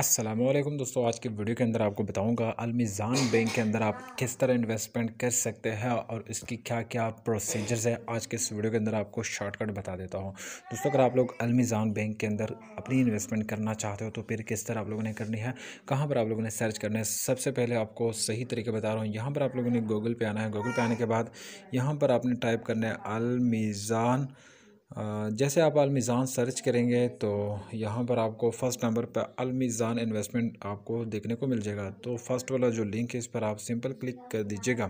अस्सलाम वालेकुम दोस्तों आज के वीडियो के अंदर आपको बताऊंगा अलमिज़ान बैंक के अंदर आप किस तरह इन्वेस्टमेंट कर सकते हैं और इसकी क्या क्या प्रोसीजर्स है आज के इस वीडियो के अंदर आपको शॉर्टकट बता देता हूं दोस्तों अगर आप लोग अलमिज़ान बैंक के अंदर अपनी इन्वेस्टमेंट करना चाहते हो तो फिर किस तरह आप लोगों ने करनी है कहाँ पर आप लोगों ने सर्च करना है सबसे पहले आपको सही तरीके बता रहा हूँ यहाँ पर आप लोगों ने गूगल पे आना है गूगल पे आने के बाद यहाँ पर आपने टाइप करना है अलमिज़ान जैसे आप अलमीज़ान सर्च करेंगे तो यहाँ पर आपको फ़र्स्ट नंबर पर अलमीज़ान इन्वेस्टमेंट आपको देखने को मिल जाएगा तो फर्स्ट वाला जो लिंक है इस पर आप सिंपल क्लिक कर दीजिएगा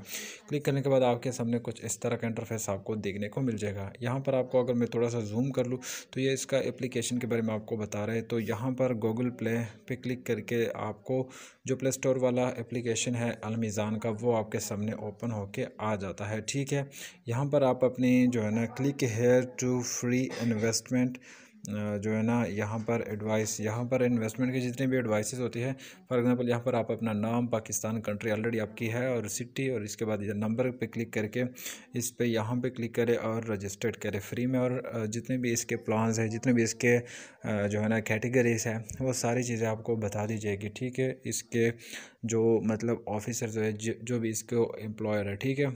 क्लिक करने के बाद आपके सामने कुछ इस तरह का इंटरफेस आपको देखने को मिल जाएगा यहाँ पर आपको अगर मैं थोड़ा सा जूम कर लूँ तो ये इसका एप्लीकेशन के बारे में आपको बता रहे हैं तो यहाँ पर गूगल प्ले पर क्लिक करके आपको जो प्ले स्टोर वाला एप्लीकेशन है अलमीज़ान का वो आपके सामने ओपन होकर आ जाता है ठीक है यहाँ पर आप अपनी जो है ना click here to free investment जो है ना यहाँ पर एडवाइस यहाँ पर इन्वेस्टमेंट की जितनी भी एडवाइसेस होती है फॉर एग्जांपल यहाँ पर आप अपना नाम पाकिस्तान कंट्री ऑलरेडी आपकी है और सिटी और इसके बाद नंबर पे क्लिक करके इस पर यहाँ पे क्लिक करें और रजिस्टर्ड करें फ्री में और जितने भी इसके प्लान्स हैं जितने भी इसके जो है ना कैटेगरीज हैं वो सारी चीज़ें आपको बता दी जाएगी ठीक है इसके जो मतलब ऑफिसर जो है जो भी इसके एम्प्लॉयर है ठीक है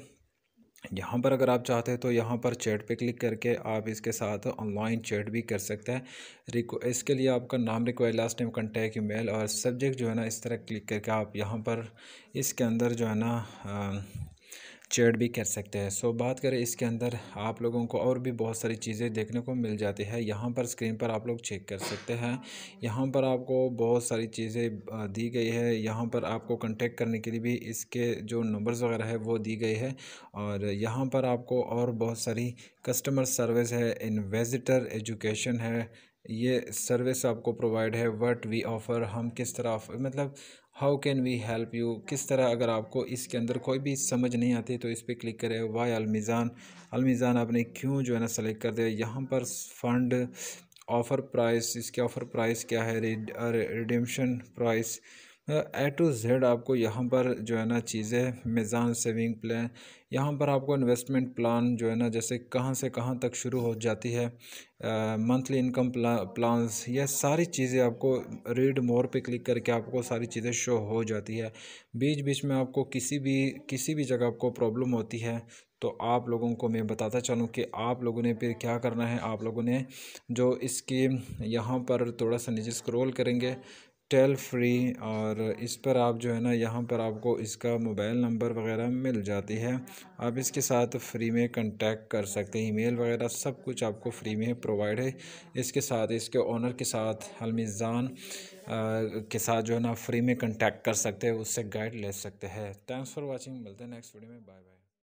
यहाँ पर अगर आप चाहते हैं तो यहाँ पर चैट पे क्लिक करके आप इसके साथ ऑनलाइन चैट भी कर सकते हैं रिको इसके लिए आपका नाम require last time contact email और सब्जेक्ट जो है ना इस तरह क्लिक करके आप यहाँ पर इसके अंदर जो है ना चैट भी कर सकते हैं सो बात करें इसके अंदर आप लोगों को और भी बहुत सारी चीज़ें देखने को मिल जाती है यहाँ पर स्क्रीन पर आप लोग चेक कर सकते हैं यहाँ पर आपको बहुत सारी चीज़ें दी गई है यहाँ पर आपको कंटेक्ट करने के लिए भी इसके जो नंबर्स वगैरह है वो दी गई है और यहाँ पर आपको और बहुत सारी कस्टमर सर्विस है इन्वेजिटर एजुकेशन है ये सर्विस आपको प्रोवाइड है व्हाट वी ऑफ़र हम किस तरह मतलब how can we help you किस तरह अगर आपको इसके अंदर कोई भी समझ नहीं आती तो इस पर क्लिक करें वाई अलमीज़ान अलमीज़ान आपने क्यों जो है ना सेलेक्ट कर दिया यहाँ पर फंड ऑफ़र प्राइस इसके ऑफ़र प्राइस क्या है redemption price uh, A to Z आपको यहाँ पर जो है ना चीज़ें मिज़ान सेविंग प्लान यहाँ पर आपको इन्वेस्टमेंट प्लान जो है ना जैसे कहाँ से कहाँ तक शुरू हो जाती है मंथली इनकम प्ला प्लान्स यह सारी चीज़ें आपको रीड मोर पे क्लिक करके आपको सारी चीज़ें शो हो जाती है बीच बीच में आपको किसी भी किसी भी जगह आपको प्रॉब्लम होती है तो आप लोगों को मैं बताता चलूँ कि आप लोगों ने फिर क्या करना है आप लोगों ने जो इसकी यहाँ पर थोड़ा सा नीचे स्क्रॉल करेंगे टेल फ्री और इस पर आप जो है ना यहाँ पर आपको इसका मोबाइल नंबर वगैरह मिल जाती है आप इसके साथ फ्री में कांटेक्ट कर सकते हैं ईमेल वगैरह सब कुछ आपको फ्री में प्रोवाइड है इसके साथ इसके ओनर के साथ हलमिजान के साथ जो है ना फ्री में कांटेक्ट कर सकते हैं उससे गाइड ले सकते हैं थैंक्स फॉर वॉचिंग मिलते हैं नेक्स्ट वीडियो में बाय बाय